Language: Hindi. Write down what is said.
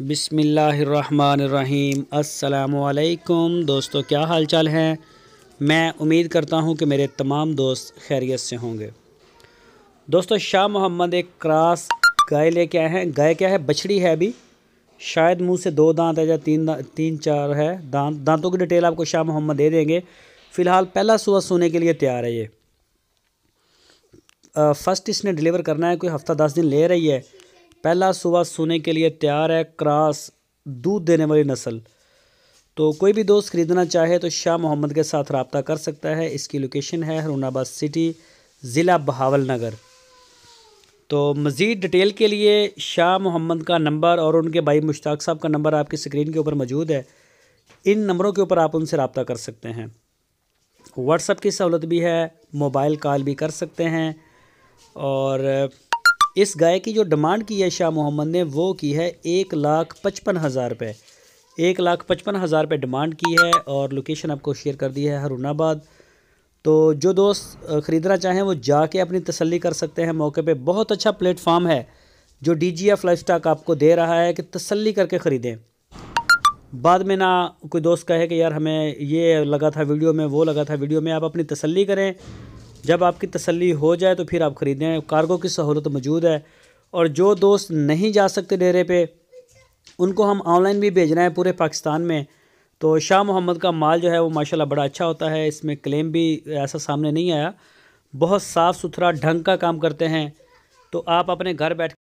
बिसमीम् अल्लाम दोस्तों क्या हाल चाल हैं मैं उम्मीद करता हूँ कि मेरे तमाम दोस्त खैरियत से होंगे दोस्तों शाह मोहम्मद एक क्रास गाय लेके आए हैं गाय क्या है बछड़ी है अभी शायद मुंह से दो दांत है या तीन तीन चार है दांत दांतों की डिटेल आपको शाह मोहम्मद दे देंगे फ़िलहाल पहला सुबह सोने के लिए तैयार है ये फ़र्स्ट इसने डिलीवर करना है कोई हफ़्ता दस दिन ले रही है पहला सुबह सोने के लिए तैयार है क्रास दूध देने वाली नस्ल तो कोई भी दोस्त ख़रीदना चाहे तो शाह मोहम्मद के साथ रबता कर सकता है इसकी लोकेशन है हरूनाबाद सिटी ज़िला बहावल नगर तो मज़ीद डिटेल के लिए शाह मोहम्मद का नंबर और उनके भाई मुश्ताक साहब का नंबर आपकी स्क्रीन के ऊपर मौजूद है इन नंबरों के ऊपर आप उनसे रबता कर सकते हैं व्हाट्सअप की सहूलत भी है मोबाइल कॉल भी कर सकते हैं और इस गाय की जो डिमांड की है शाह मोहम्मद ने वो की है एक लाख पचपन हज़ार रुपये एक लाख पचपन हज़ार रुपये डिमांड की है और लोकेशन आपको शेयर कर दी है हरुणाबाद तो जो दोस्त ख़रीदना चाहें वो जाके अपनी तसल्ली कर सकते हैं मौके पे बहुत अच्छा प्लेटफॉर्म है जो D G F life stock आपको दे रहा है कि तसल्ली करके ख़रीदें बाद में ना कोई दोस्त कहे कि यार हमें ये लगा था वीडियो में वो लगा था वीडियो में आप अपनी तसल्ली करें जब आपकी तसल्ली हो जाए तो फिर आप ख़रीदें कार्गो की सहूलत मौजूद है और जो दोस्त नहीं जा सकते डेरे पे उनको हम ऑनलाइन भी भेज रहे हैं पूरे पाकिस्तान में तो शाह मोहम्मद का माल जो है वो माशाल्लाह बड़ा अच्छा होता है इसमें क्लेम भी ऐसा सामने नहीं आया बहुत साफ़ सुथरा ढंग का काम करते हैं तो आप अपने घर बैठ